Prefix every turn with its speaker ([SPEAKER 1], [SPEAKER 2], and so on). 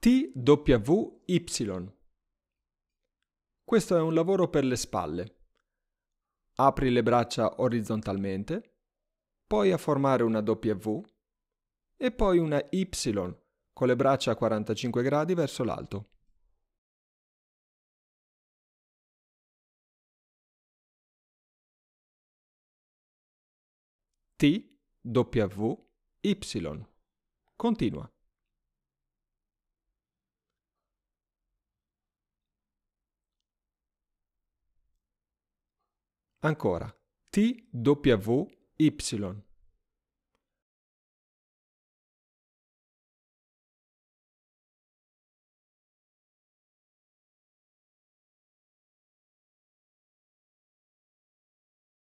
[SPEAKER 1] TWY. Questo è un lavoro per le spalle. Apri le braccia orizzontalmente, poi a formare una W e poi una Y con le braccia a 45 gradi verso l'alto. T, W, Y. Continua. Ancora, T, W, Y,